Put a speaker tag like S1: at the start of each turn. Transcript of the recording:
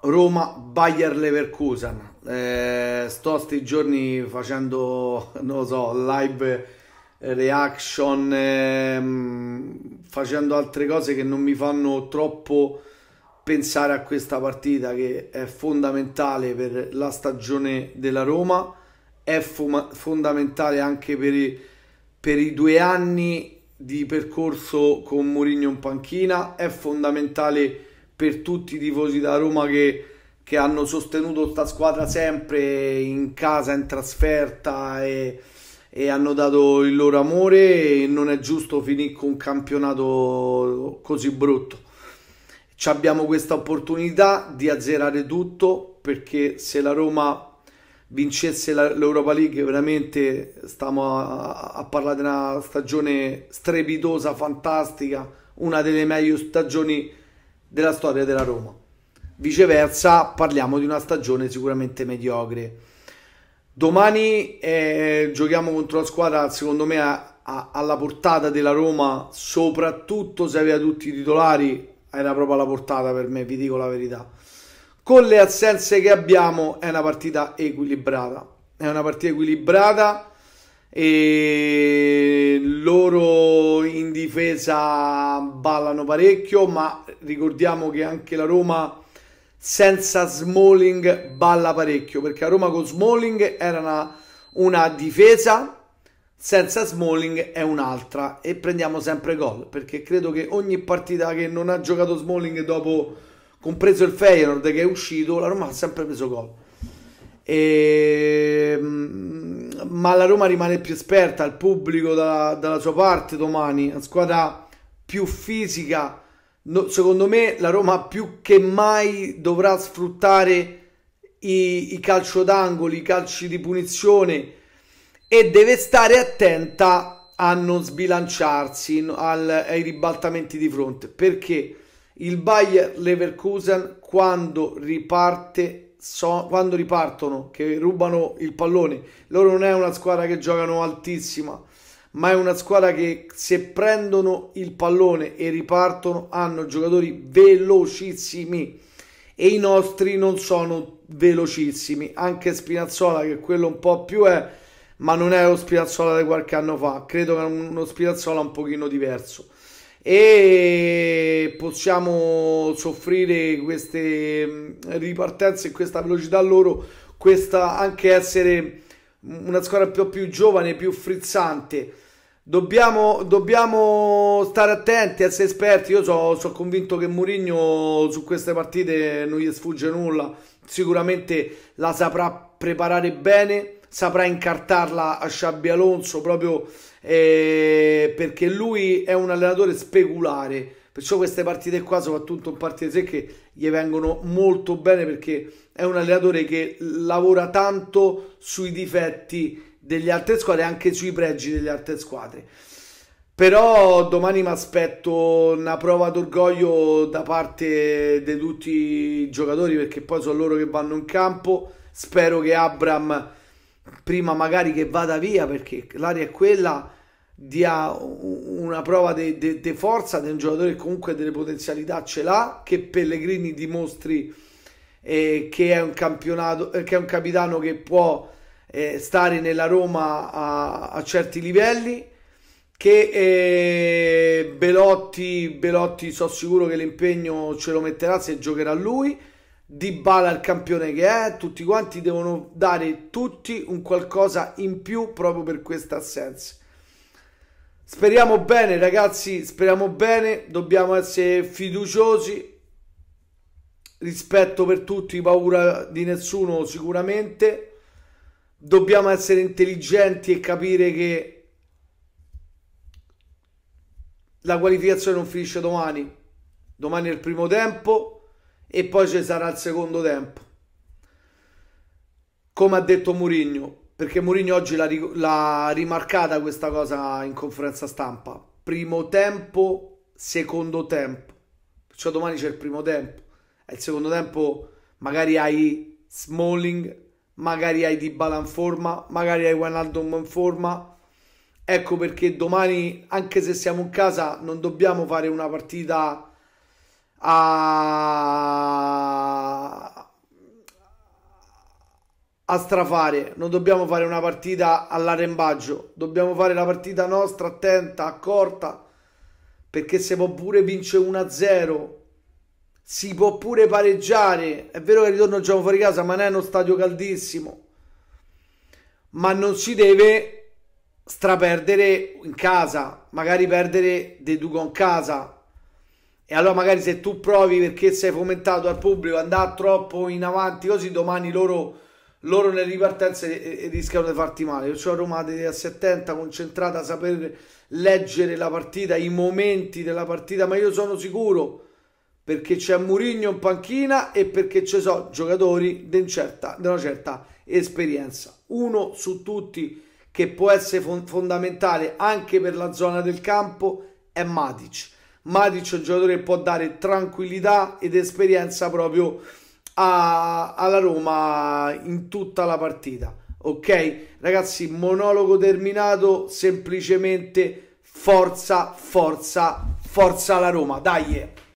S1: Roma Bayer Leverkusen. Eh, sto sti giorni facendo, non lo so, live reaction, ehm, facendo altre cose che non mi fanno troppo pensare a questa partita che è fondamentale per la stagione della Roma, è fondamentale anche per i, per i due anni di percorso con Mourinho in panchina, è fondamentale per tutti i tifosi da Roma che, che hanno sostenuto questa squadra sempre in casa, in trasferta e, e hanno dato il loro amore e non è giusto finire con un campionato così brutto. Ci abbiamo questa opportunità di azzerare tutto perché se la Roma vincesse l'Europa League veramente stiamo a, a parlare di una stagione strepitosa, fantastica, una delle meglio stagioni della storia della Roma. Viceversa, parliamo di una stagione sicuramente mediocre. Domani eh, giochiamo contro la squadra, secondo me, a, a, alla portata della Roma, soprattutto se aveva tutti i titolari, era proprio alla portata per me, vi dico la verità. Con le assenze che abbiamo è una partita equilibrata, è una partita equilibrata e loro in difesa ballano parecchio ma ricordiamo che anche la Roma senza Smalling balla parecchio perché la Roma con Smalling era una, una difesa senza Smalling è un'altra e prendiamo sempre gol perché credo che ogni partita che non ha giocato Smalling dopo compreso il Feyenoord che è uscito la Roma ha sempre preso gol e ehm, ma la Roma rimane più esperta, il pubblico da, dalla sua parte domani, una squadra più fisica. No, secondo me la Roma più che mai dovrà sfruttare i, i calcio d'angoli, i calci di punizione e deve stare attenta a non sbilanciarsi al, ai ribaltamenti di fronte perché il Bayer Leverkusen quando riparte so, quando ripartono, che rubano il pallone, loro non è una squadra che giocano altissima, ma è una squadra che se prendono il pallone e ripartono hanno giocatori velocissimi e i nostri non sono velocissimi, anche Spinazzola che quello un po' più è, ma non è lo Spinazzola di qualche anno fa, credo che è uno Spinazzola un pochino diverso e possiamo soffrire queste mm, ripartenze e questa velocità loro, questa anche essere una squadra più, più giovane, più frizzante. Dobbiamo, dobbiamo, stare attenti, essere esperti. Io sono so convinto che Mourinho su queste partite non gli sfugge nulla. Sicuramente la saprà preparare bene saprà incartarla a Sciabbi Alonso proprio eh, perché lui è un allenatore speculare. Perciò queste partite qua, soprattutto in partite secche, gli vengono molto bene perché è un allenatore che lavora tanto sui difetti delle altre squadre e anche sui pregi delle altre squadre. Però domani mi aspetto una prova d'orgoglio da parte di tutti i giocatori perché poi sono loro che vanno in campo. Spero che Abram prima magari che vada via perché l'area è quella dia una prova di forza di un giocatore che comunque delle potenzialità ce l'ha che Pellegrini dimostri eh, che, è un campionato, eh, che è un capitano che può eh, stare nella Roma a, a certi livelli che eh, Belotti, Belotti sono sicuro che l'impegno ce lo metterà se giocherà lui di bala il campione che è, tutti quanti devono dare tutti un qualcosa in più proprio per questa assenza. Speriamo bene ragazzi, speriamo bene, dobbiamo essere fiduciosi, rispetto per tutti, paura di nessuno sicuramente, dobbiamo essere intelligenti e capire che la qualificazione non finisce domani, domani è il primo tempo, e poi ci sarà il secondo tempo. Come ha detto Mourinho, perché Mourinho oggi l'ha, rimarcata questa cosa in conferenza stampa. Primo tempo, secondo tempo. Perciò domani c'è il primo tempo. È il secondo tempo magari hai Smalling, magari hai Dybala in forma, magari hai Wijnaldum in forma. Ecco perché domani, anche se siamo in casa, non dobbiamo fare una partita a... a strafare. Non dobbiamo fare una partita all'arembaggio, dobbiamo fare la partita nostra attenta, accorta, perché se può pure vince 1-0. Si può pure pareggiare. È vero che ritorno gioco fuori casa, ma non è uno stadio caldissimo. Ma non si deve straperdere in casa, magari perdere dei due con casa e allora magari se tu provi perché sei fomentato al pubblico andare troppo in avanti così domani loro, loro nelle ripartenze eh, eh, rischiano di farti male perciò Roma deve essere attenta, concentrata a saper leggere la partita i momenti della partita ma io sono sicuro perché c'è Murigno in panchina e perché ci sono giocatori di una certa esperienza uno su tutti che può essere fondamentale anche per la zona del campo è Matic Matic è un giocatore che può dare tranquillità ed esperienza proprio a, alla Roma in tutta la partita. Ok, ragazzi, monologo terminato, semplicemente forza, forza, forza la Roma, dai!